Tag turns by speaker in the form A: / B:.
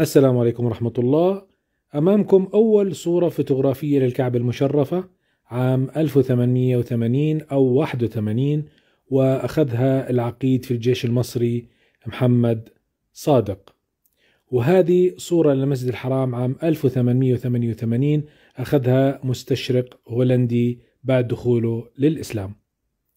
A: السلام عليكم ورحمة الله أمامكم أول صورة فوتوغرافية للكعبة المشرفة عام 1880 أو 81 وأخذها العقيد في الجيش المصري محمد صادق وهذه صورة للمسجد الحرام عام 1888 أخذها مستشرق هولندي بعد دخوله للإسلام